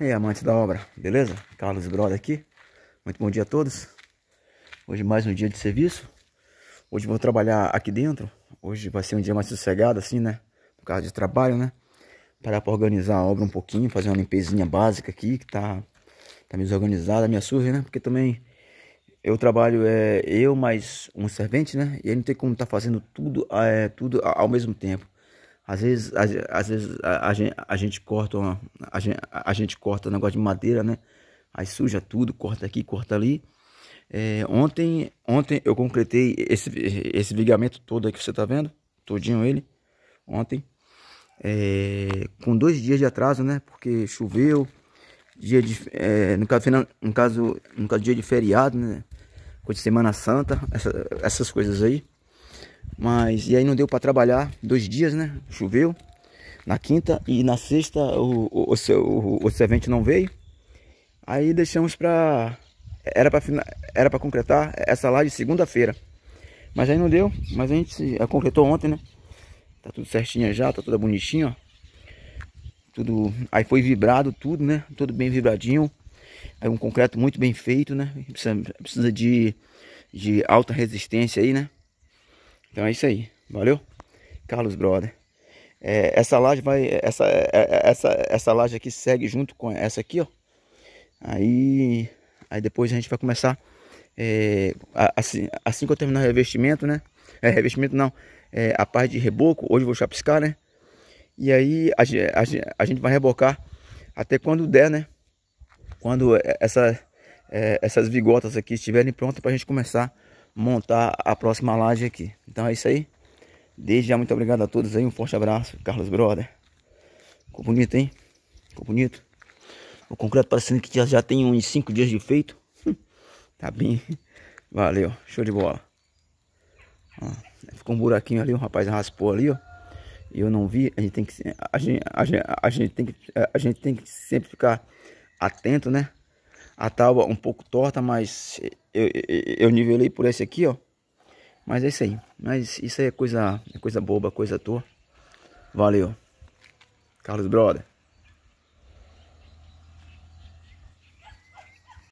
E aí, amante da obra, beleza? Carlos Broda aqui. Muito bom dia a todos. Hoje mais um dia de serviço. Hoje vou trabalhar aqui dentro. Hoje vai ser um dia mais sossegado, assim, né? Por causa de trabalho, né? Parar pra organizar a obra um pouquinho, fazer uma limpezinha básica aqui, que tá, tá meio desorganizada, minha assurda, né? Porque também eu trabalho, é, eu mais um servente, né? E aí não tem como estar tá fazendo tudo, é, tudo ao mesmo tempo. Às vezes, às, às vezes a, a, a, gente corta uma, a, a, gente corta um negócio de madeira, né? Aí suja tudo, corta aqui, corta ali. É, ontem, ontem eu concretei esse, esse vigamento todo aqui que você tá vendo, todinho ele, ontem. É, com dois dias de atraso, né? Porque choveu, dia de, é, no, caso, no, caso, no caso dia de feriado, né? Coisa de Semana Santa, essa, essas coisas aí. Mas, e aí não deu para trabalhar dois dias, né? Choveu na quinta e na sexta o, o, o, o, servente não veio. Aí deixamos para era para era para concretar essa live segunda-feira. Mas aí não deu, mas a gente a eh, concretou ontem, né? Tá tudo certinho já, tá toda bonitinha, ó. Tudo, aí foi vibrado tudo, né? Tudo bem vibradinho. É um concreto muito bem feito, né? Precisa, precisa de, de alta resistência aí, né? Então é isso aí. Valeu? Carlos Brother. É, essa laje vai. Essa, é, é, é, essa, essa laje aqui segue junto com essa aqui, ó. Aí, aí depois a gente vai começar. É, assim, assim que eu terminar o revestimento, né? É, revestimento não. É, a parte de reboco, hoje eu vou chapiscar, né? E aí a, a, a gente vai rebocar até quando der, né? Quando essa, essas vigotas aqui estiverem prontas para a gente começar montar a próxima laje aqui. Então é isso aí. Desde já, muito obrigado a todos aí. Um forte abraço. Carlos Brother. Ficou bonito, hein? Ficou bonito. O concreto parecendo que já, já tem uns 5 dias de feito. Hum, tá bem. Valeu. Show de bola. Ó, ficou um buraquinho ali. O um rapaz raspou ali, ó. E eu não vi. A gente tem que, a gente, a gente, a gente tem que, a gente tem que sempre ficar atento, né? a tábua um pouco torta, mas eu, eu, eu nivelei por esse aqui, ó. Mas é isso aí. Mas isso aí é coisa, é coisa boba, coisa à toa. Valeu. Carlos Brother.